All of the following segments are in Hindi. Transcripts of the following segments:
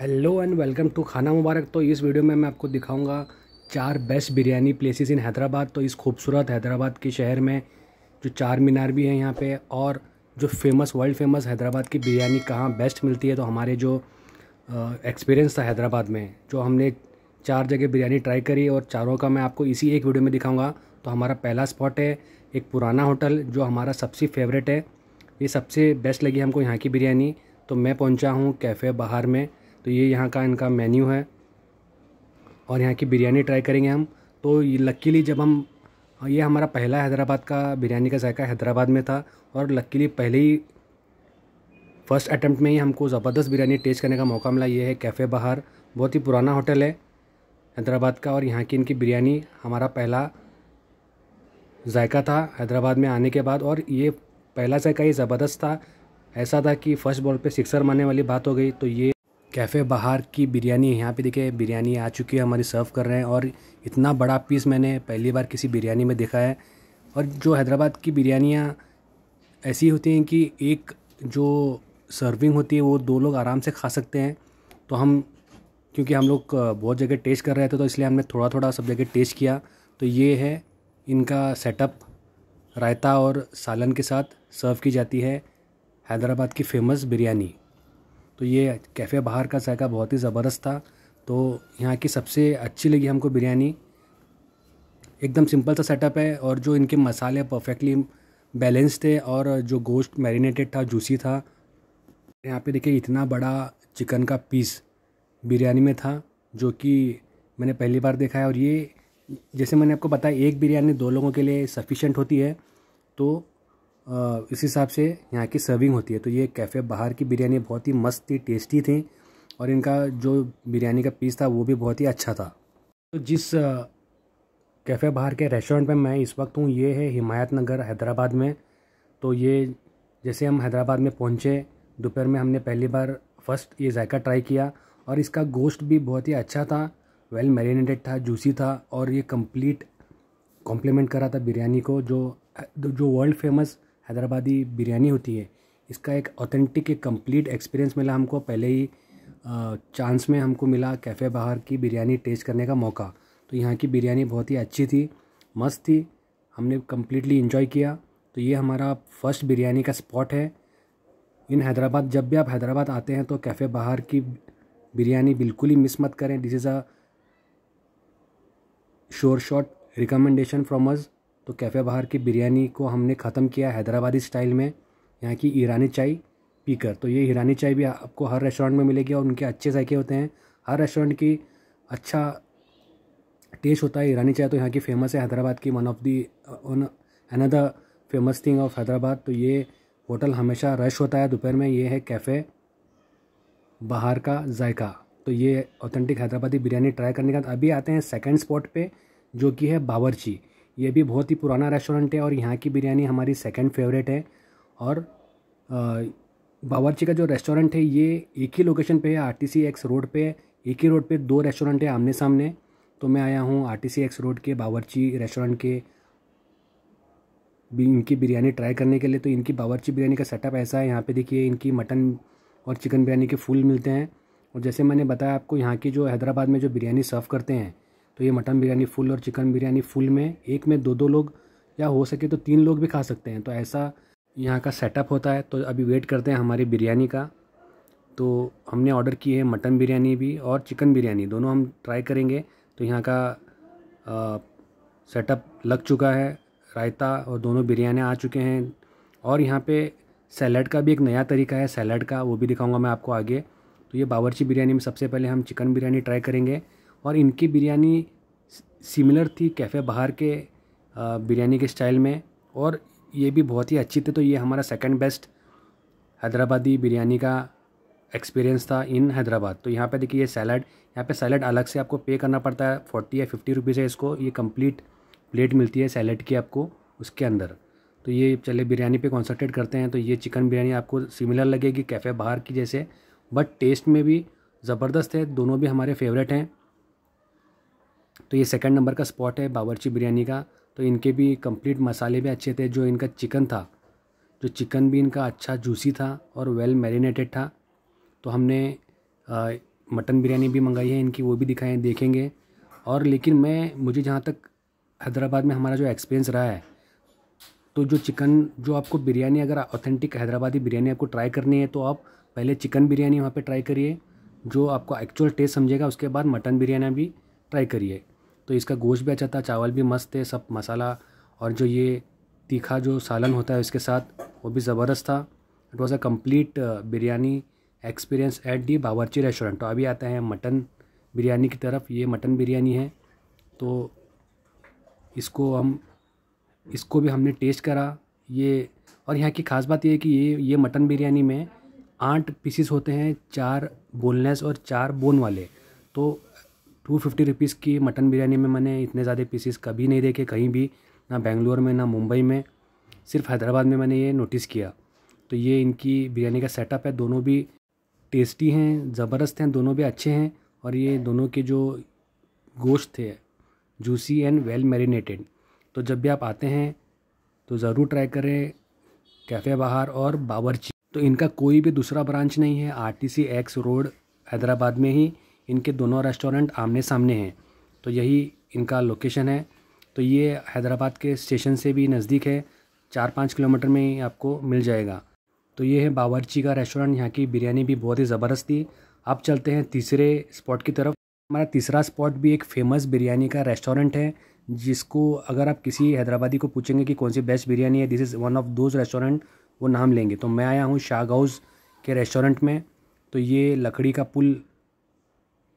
हेलो एंड वेलकम टू खाना मुबारक तो इस वीडियो में मैं आपको दिखाऊंगा चार best biryani places in Hyderabad तो इस खूबसूरत हैदराबाद के शहर में जो चार मीनार भी हैं यहाँ पे और जो फेमस वर्ल्ड फेमस हैदराबाद की बिरयानी कहाँ बेस्ट मिलती है तो हमारे जो एक्सपीरियंस था हैदराबाद में जो हमने चार जगह बिरयानी ट्राई करी और चारों का मैं आपको इसी एक वीडियो में दिखाऊँगा तो हमारा पहला स्पॉट है एक पुराना होटल जो हमारा सबसे फेवरेट है ये सबसे बेस्ट लगी हमको यहाँ की बिरयानी तो मैं पहुँचा हूँ कैफ़े बाहर में तो ये यहाँ का इनका मेन्यू है और यहाँ की बिरयानी ट्राई करेंगे हम तो लकीली जब हम ये हमारा पहला हैदराबाद का बिरयानी का जायका हैदराबाद में था और लकीली पहले ही फर्स्ट अटैम्प्ट में ही हमको ज़बरदस्त बिरयानी टेस्ट करने का मौका मिला ये है कैफ़े बाहर बहुत ही पुराना होटल है हैदराबाद का और यहाँ की इनकी बिरयानी हमारा पहला जायका था हैदराबाद में आने के बाद और ये पहला जायका ही ज़बरदस्त था ऐसा था कि फ़र्स्ट बॉल पे सिक्सर मारने वाली बात हो गई तो ये कैफ़े बाहर की बिरयानी यहाँ पे देखिए बिरयानी आ चुकी है हमारी सर्व कर रहे हैं और इतना बड़ा पीस मैंने पहली बार किसी बिरयानी में देखा है और जो हैदराबाद की बिरयानियाँ ऐसी होती हैं कि एक जो सर्विंग होती है वो दो लोग आराम से खा सकते हैं तो हम क्योंकि हम लोग बहुत जगह टेस्ट कर रहे थे तो इसलिए हमने थोड़ा थोड़ा सब जगह टेस्ट किया तो ये है इनका सेटअप रायता और सालन के साथ सर्व की जाती है हैदराबाद की फ़ेमस बिरयानी तो ये कैफ़े बाहर का जायका बहुत ही ज़बरदस्त था तो यहाँ की सबसे अच्छी लगी हमको बिरयानी एकदम सिंपल सा सेटअप है और जो इनके मसाले परफेक्टली बैलेंस थे और जो गोश्त मैरिनेटेड था जूसी था यहाँ पे देखिए इतना बड़ा चिकन का पीस बिरयानी में था जो कि मैंने पहली बार देखा है और ये जैसे मैंने आपको बताया एक बिरयानी दो लोगों के लिए सफिशेंट होती है तो इस हिसाब से यहाँ की सर्विंग होती है तो ये कैफ़े बाहर की बिरयानी बहुत ही मस्त थी टेस्टी थी और इनका जो बिरयानी का पीस था वो भी बहुत ही अच्छा था तो जिस कैफ़े बाहर के रेस्टोरेंट में मैं इस वक्त हूँ ये है हिमायत नगर हैदराबाद में तो ये जैसे हम हैदराबाद में पहुँचे दोपहर में हमने पहली बार फर्स्ट ये जायका ट्राई किया और इसका गोश्त भी बहुत ही अच्छा था वेल मैरिनेटेड था जूसी था और ये कंप्लीट कॉम्प्लीमेंट कर रहा था बिरयानी को जो जो वर्ल्ड फेमस हैदराबादी बिरयानी होती है इसका एक ऑथेंटिक एक कम्प्लीट एक्सपीरियंस मिला हमको पहले ही चांस में हमको मिला कैफ़े बाहर की बिरयानी टेस्ट करने का मौका तो यहाँ की बिरयानी बहुत ही अच्छी थी मस्त थी हमने कम्प्लीटली इन्जॉय किया तो ये हमारा फर्स्ट बिरयानी का स्पॉट है इन हैदराबाद जब भी आप हैदराबाद आते हैं तो कैफ़े बाहर की बिरयानी बिल्कुल ही मिस मत करें this is a sure shot recommendation from us तो कैफ़े बाहर की बिरयानी को हमने ख़त्म किया हैदराबादी स्टाइल में यहाँ की ईरानी चाय पीकर तो ये ईरानी चाय भी आपको हर रेस्टोरेंट में मिलेगी और उनके अच्छे जायके होते हैं हर रेस्टोरेंट की अच्छा टेस्ट होता है ईरानी चाय तो यहाँ की फेमस है हैदराबाद की one of the another famous thing of Hyderabad तो ये होटल हमेशा रश होता है दोपहर में ये है कैफ़े बाहर का जायका तो ये ऑथेंटिक हैदराबादी बिरयानी ट्राई करने के बाद अभी आते हैं सेकंड स्पॉट पे जो कि है बावरची ये भी बहुत ही पुराना रेस्टोरेंट है और यहाँ की बिरयानी हमारी सेकंड फेवरेट है और बावर्ची का जो रेस्टोरेंट है ये एक ही लोकेशन पे है R T C X road पे एक ही रोड पे दो रेस्टोरेंट है आमने सामने तो मैं आया हूँ R T C X road के बावर्ची रेस्टोरेंट के इनकी बिरयानी ट्राई करने के लिए तो इनकी बावर्ची बिरयानी का सेटअप ऐसा है यहाँ पर देखिए इनकी मटन और चिकन बिरयानी के फूल मिलते हैं और जैसे मैंने बताया आपको यहाँ की जो हैदराबाद में जो बिरयानी सर्व करते हैं तो ये मटन बिरयानी फुल और चिकन बिरयानी फुल में एक में दो दो लोग या हो सके तो तीन लोग भी खा सकते हैं तो ऐसा यहाँ का सेटअप होता है तो अभी वेट करते हैं हमारी बिरयानी का तो हमने ऑर्डर की है मटन बिरयानी भी और चिकन बिरयानी दोनों हम ट्राई करेंगे तो यहाँ का सेटअप लग चुका है रायता और दोनों बिरयानी आ चुके हैं और यहाँ पे सैलड का भी एक नया तरीका है सैलड का वो भी दिखाऊंगा मैं आपको आगे तो ये बावरची बिरयानी में सबसे पहले हम चिकन बिरयानी ट्राई करेंगे और इनकी बिरयानी सिमिलर थी कैफ़े बाहर के बिरयानी के स्टाइल में और ये भी बहुत ही अच्छी थी तो ये हमारा सेकंड बेस्ट हैदराबादी बिरयानी का एक्सपीरियंस था इन हैदराबाद तो यहाँ पे देखिए ये सैलड यहाँ पे सैलड अलग से आपको पे करना पड़ता है फोर्टी या फिफ्टी रुपीज़ है इसको ये कंप्लीट प्लेट मिलती है सैलड की आपको उसके अंदर तो ये चले बिरयानी पे कॉन्सनट्रेट करते हैं तो ये चिकन बिरयानी आपको सिमिलर लगेगी कैफ़े बाहर की जैसे बट टेस्ट में भी ज़बरदस्त है दोनों भी हमारे फेवरेट हैं तो ये सेकंड नंबर का स्पॉट है बावरची बिरयानी का तो इनके भी कंप्लीट मसाले भी अच्छे थे जो इनका चिकन था जो चिकन भी इनका अच्छा जूसी था और वेल मैरिनेटेड था तो हमने मटन बिरयानी भी मंगाई है इनकी वो भी दिखाएँ देखेंगे और लेकिन मैं मुझे जहाँ तक हैदराबाद में हमारा जो एक्सपीरियंस रहा है तो जो चिकन जो आपको बिरयानी अगर ऑथेंटिक हैदराबादी बिरयानी आपको ट्राई करनी है तो आप पहले चिकन बिरयानी वहाँ पे ट्राई करिए जो आपको एक्चुअल टेस्ट समझेगा उसके बाद मटन बिरयानी भी ट्राई करिए तो इसका गोश्त भी अच्छा था चावल भी मस्त थे सब मसाला और जो ये तीखा जो सालन होता है इसके साथ वो भी ज़बरदस्त था it was a complete biryani experience at the Bawarchi restaurant तो अभी आता है मटन बिरयानी की तरफ ये मटन बिरयानी है तो इसको हम इसको भी हमने टेस्ट करा ये और यहाँ की ख़ास बात ये है कि ये ये मटन बिरयानी में आठ पीसीस होते हैं चार बोनलेस और चार बोन वाले तो टू फिफ्टी रुपीज़ की मटन बिरयानी में मैंने इतने ज़्यादा पीसीस कभी नहीं देखे कहीं भी ना बेंगलोर में ना मुंबई में सिर्फ हैदराबाद में मैंने ये नोटिस किया तो ये इनकी बिरयानी का सेटअप है दोनों भी टेस्टी हैं ज़बरदस्त हैं दोनों भी अच्छे हैं और ये दोनों के जो गोश्त थे जूसी एंड वेल मैरिनेटेड तो जब भी आप आते हैं तो ज़रूर ट्राई करें कैफ़े बाहर और बावरची तो इनका कोई भी दूसरा ब्रांच नहीं है आर एक्स रोड हैदराबाद में ही इनके दोनों रेस्टोरेंट आमने सामने हैं तो यही इनका लोकेशन है तो ये हैदराबाद के स्टेशन से भी नज़दीक है चार पाँच किलोमीटर में ही आपको मिल जाएगा तो ये है बावरची का रेस्टोरेंट यहाँ की बिरयानी भी बहुत ही ज़बरदस्त थी अब चलते हैं तीसरे स्पॉट की तरफ हमारा तीसरा स्पॉट भी एक फ़ेमस बिरयानी का रेस्टोरेंट है जिसको अगर आप किसी हैदराबादी को पूछेंगे कि कौन सी बेस्ट बिरयानी है this is one of those restaurant वो नाम लेंगे तो मैं आया हूँ शाह हाउस के रेस्टोरेंट में तो ये लकड़ी का पुल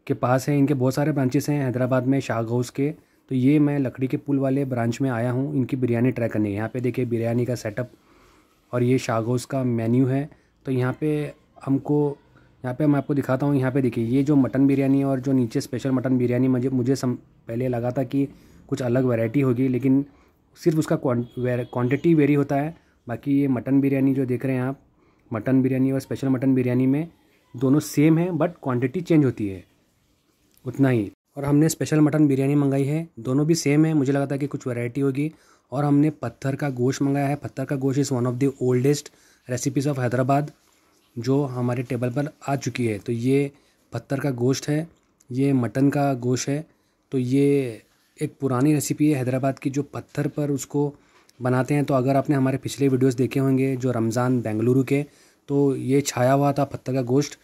के पास है इनके बहुत सारे ब्रांचेस हैं हैदराबाद में शाह गौस के तो ये मैं लकड़ी के पुल वाले ब्रांच में आया हूँ इनकी बिरयानी ट्राई करने यहाँ पे देखिए बिरयानी का सेटअप और ये हाउस का मेन्यू है तो यहाँ पे हमको यहाँ पे मैं आपको दिखाता हूँ यहाँ पे देखिए ये जो मटन बिरयानी और जो नीचे स्पेशल मटन बिरयानी मुझे मुझे सम पहले लगा था कि कुछ अलग वैरायटी होगी लेकिन सिर्फ उसका क्वांटिटी वेरी होता है बाकी ये मटन बिरयानी जो देख रहे हैं आप मटन बिरयानी और स्पेशल मटन बिरयानी में दोनों सेम है बट क्वांटिटी चेंज होती है उतना ही और हमने स्पेशल मटन बिरयानी मंगाई है दोनों भी सेम है मुझे लगा था कि कुछ वैरायटी होगी और हमने पत्थर का गोश्त मंगाया है पत्थर का गोश्त is one of the oldest recipes of Hyderabad जो हमारे टेबल पर आ चुकी है तो ये पत्थर का गोश्त है ये मटन का गोश्त है तो ये एक पुरानी रेसिपी है हैदराबाद की जो पत्थर पर उसको बनाते हैं तो अगर आपने हमारे पिछले वीडियोस देखे होंगे जो रमज़ान बेंगलुरु के तो ये छाया हुआ था पत्थर का गोश्त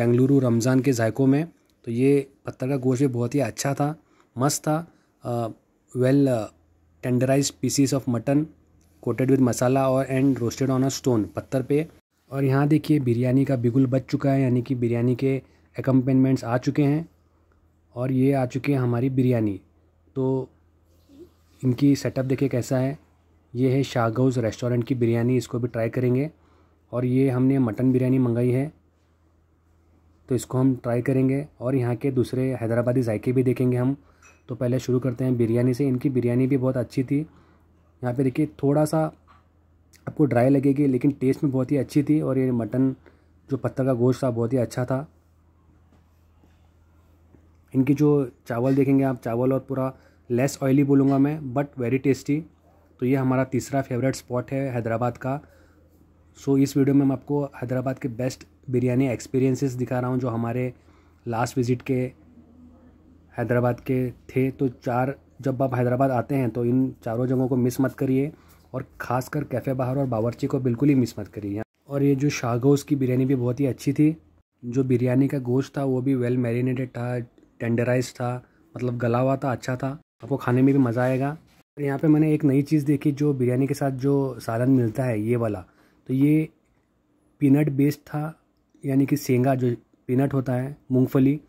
बेंगलुरु रमज़ान के जायकों में तो ये पत्थर का गोश्त भी बहुत ही अच्छा था मस्त था well tenderise pieces of mutton coated with masala और and roasted on a stone पत्थर पे और यहाँ देखिए बिरयानी का बिगुल बच चुका है यानी कि बिरयानी के एकम्पेनमेंट्स आ चुके हैं और ये आ चुके हैं हमारी बिरयानी तो इनकी सेटअप देखिए कैसा है ये है शाह रेस्टोरेंट की बिरयानी इसको भी ट्राई करेंगे और ये हमने मटन बिरयानी मंगाई है तो इसको हम ट्राई करेंगे और यहाँ के दूसरे हैदराबादी जायके भी देखेंगे हम तो पहले शुरू करते हैं बिरयानी से इनकी बिरयानी भी बहुत अच्छी थी यहाँ पे देखिए थोड़ा सा आपको ड्राई लगेगी लेकिन टेस्ट में बहुत ही अच्छी थी और ये मटन जो पत्थर का गोश्त था बहुत ही अच्छा था इनकी जो चावल देखेंगे आप चावल और पूरा लेस ऑयली बोलूँगा मैं बट वेरी टेस्टी तो ये हमारा तीसरा फेवरेट स्पॉट है हैदराबाद का सो so, इस वीडियो में मैं आपको हैदराबाद के बेस्ट बिरयानी एक्सपीरियंसेस दिखा रहा हूँ जो हमारे लास्ट विज़िट के हैदराबाद के थे तो चार जब आप हैदराबाद आते हैं तो इन चारों जगहों को मिस मत करिए और ख़ासकर कैफ़े बाहर और बावर्ची को बिल्कुल ही मिस मत करिए और ये जो शाहगोश की बिरयानी भी बहुत ही अच्छी थी जो बिरयानी का गोश्त था वो भी वेल मैरिनेटेड था टेंडराइज था मतलब गला हुआ था अच्छा था आपको खाने में भी मज़ा आएगा और यहाँ पे मैंने एक नई चीज़ देखी जो बिरयानी के साथ जो सालन मिलता है ये वाला तो ये पीनट बेस्ड था यानी कि सेंगा जो पीनट होता है मूंगफली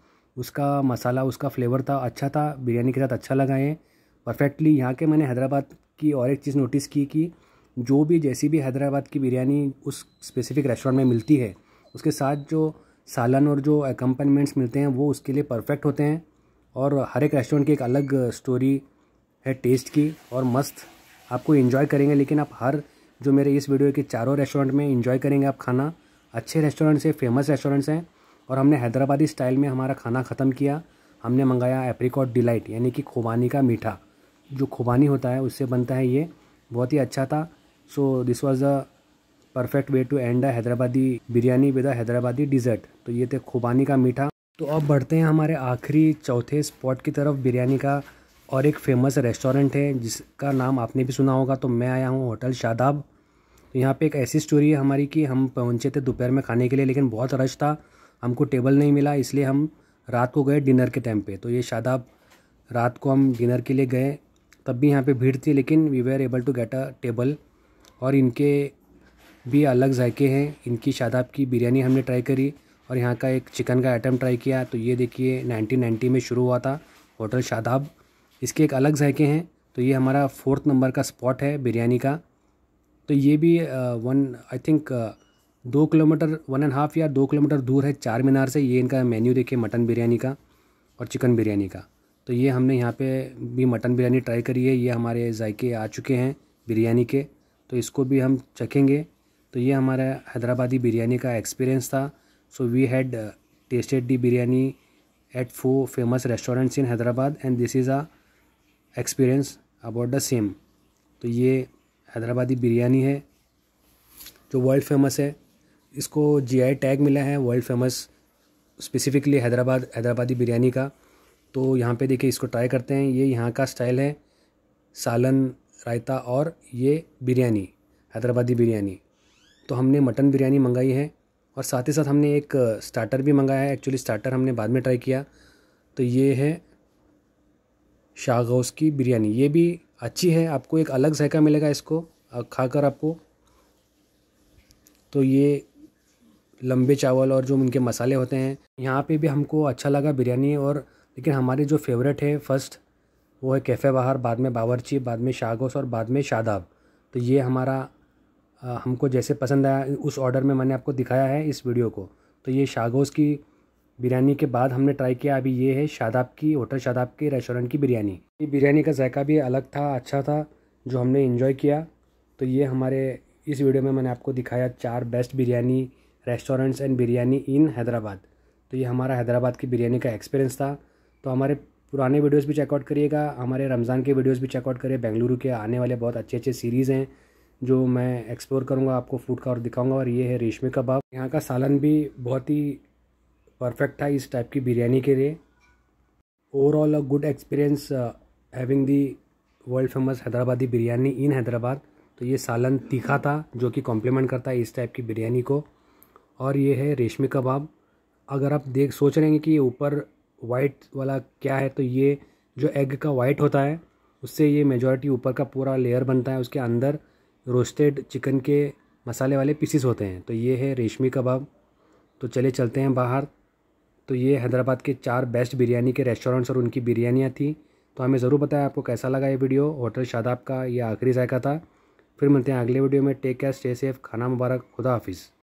उसका मसाला उसका फ्लेवर था अच्छा था बिरयानी के साथ अच्छा लगा है परफेक्टली यहाँ के मैंने हैदराबाद की और एक चीज़ नोटिस की कि जो भी जैसी भी हैदराबाद की बिरयानी उस स्पेसिफिक रेस्टोरेंट में मिलती है उसके साथ जो सालन और जो एकम्पनमेंट्स मिलते हैं वो उसके लिए परफेक्ट होते हैं और हर एक रेस्टोरेंट की एक अलग स्टोरी है टेस्ट की और मस्त आपको इन्जॉय करेंगे लेकिन आप हर जो मेरे इस वीडियो के चारों रेस्टोरेंट में इंजॉय करेंगे आप खाना अच्छे रेस्टोरेंट्स हैं फेमस रेस्टोरेंट्स हैं और हमने हैदराबादी स्टाइल में हमारा खाना ख़त्म किया हमने मंगाया एप्रिकॉट डिलाइट यानी कि खुबानी का मीठा जो खुबानी होता है उससे बनता है ये बहुत ही अच्छा था so this was the perfect way to end Hyderabadi biryani with Hyderabadi dessert तो ये थे खुबानी का मीठा तो अब बढ़ते हैं हमारे आखिरी चौथे स्पॉट की तरफ बिरयानी का और एक फ़ेमस रेस्टोरेंट है जिसका नाम आपने भी सुना होगा तो मैं आया हूँ होटल शादाब तो यहाँ पे एक ऐसी स्टोरी है हमारी कि हम पहुँचे थे दोपहर में खाने के लिए लेकिन बहुत रश था हमको टेबल नहीं मिला इसलिए हम रात को गए डिनर के टाइम पे तो ये शादाब रात को हम डिनर के लिए गए तब भी यहाँ पे भीड़ थी लेकिन we were able to get a table और इनके भी अलग जायके हैं इनकी शादाब की बिरयानी हमने ट्राई करी और यहाँ का एक चिकन का आइटम ट्राई किया तो ये देखिए नाइनटीन में शुरू हुआ था होटल शादाब इसके एक अलग जायके हैं तो ये हमारा फोर्थ नंबर का स्पॉट है बिरयानी का तो ये भी वन आई थिंक दो किलोमीटर वन एंड हाफ़ या दो किलोमीटर दूर है चार मीनार से ये इनका मेन्यू देखिए मटन बिरयानी का और चिकन बिरयानी का तो ये हमने यहाँ पे भी मटन बिरयानी ट्राई करी है ये हमारे जायके आ चुके हैं बिरयानी के तो इसको भी हम चखेंगे तो ये हमारा हैदराबादी बिरयानी का एक्सपीरियंस था so we had tasted the biryani at four famous restaurants in Hyderabad and this is a experience about the same तो ये हैदराबादी बिरयानी है जो वर्ल्ड फेमस है इसको जीआई टैग मिला है world famous specifically Hyderabad Hyderabadi biryani का तो यहाँ पे देखिए इसको ट्राई करते हैं ये यहाँ का स्टाइल है सालन रायता और ये बिरयानी हैदराबादी बिरयानी तो हमने मटन बिरयानी मंगाई है और साथ ही साथ हमने एक स्टार्टर भी मंगाया है एक्चुअली स्टार्टर हमने बाद में ट्राई किया तो ये है शाहगौस की बिरयानी ये भी अच्छी है आपको एक अलग जायका मिलेगा इसको खाकर आपको तो ये लंबे चावल और जो उनके मसाले होते हैं यहाँ पे भी हमको अच्छा लगा बिरयानी और लेकिन हमारे जो फेवरेट है फर्स्ट वो है कैफ़े बाहर बाद में बावरची बाद में शागोस और बाद में शादाब तो ये हमारा आ, हमको जैसे पसंद आया उस ऑर्डर में मैंने आपको दिखाया है इस वीडियो को तो ये शागोस की बिरयानी के बाद हमने ट्राई किया अभी ये है शादाब की होटल शादाब के रेस्टोरेंट की बिरयानी ये बिरयानी का जायका भी अलग था अच्छा था जो हमने इन्जॉय किया तो ये हमारे इस वीडियो में मैंने आपको दिखाया चार best biryani restaurants and biryani in Hyderabad तो ये हमारा हैदराबाद की बिरयानी का एक्सपीरियंस था तो हमारे पुराने वीडियोस भी चेकआउट करिएगा हमारे रमज़ान के वीडियोस भी चेकआउट करिए बेंगलुरु के आने वाले बहुत अच्छे अच्छे सीरीज़ हैं जो मैं एक्सप्लोर करूँगा आपको फूड का और दिखाऊँगा और ये है रेशमी कबाब यहाँ का सालन भी बहुत ही परफेक्ट था इस टाइप की बिरयानी के लिए overall a good experience having the world famous Hyderabadi biryani in Hyderabad तो ये सालन तीखा था जो कि कॉम्प्लीमेंट करता है इस टाइप की बिरयानी को और ये है रेशमी कबाब अगर आप देख सोच रहे हैं कि ये ऊपर वाइट वाला क्या है तो ये जो एग का वाइट होता है उससे ये मेजॉरिटी ऊपर का पूरा लेयर बनता है उसके अंदर रोस्टेड चिकन के मसाले वाले पीसीस होते हैं तो ये है रेशमी कबाब तो चले चलते हैं बाहर तो ये हैदराबाद के चार बेस्ट बिरयानी के रेस्टोरेंट्स और उनकी बिरयानियाँ थी तो हमें ज़रूर बताया आपको कैसा लगा ये वीडियो होटल शादाब का ये आखिरी जायका था फिर मिलते हैं अगले वीडियो में टेक केयर स्टे सेफ खाना मुबारक खुदा हाफिज़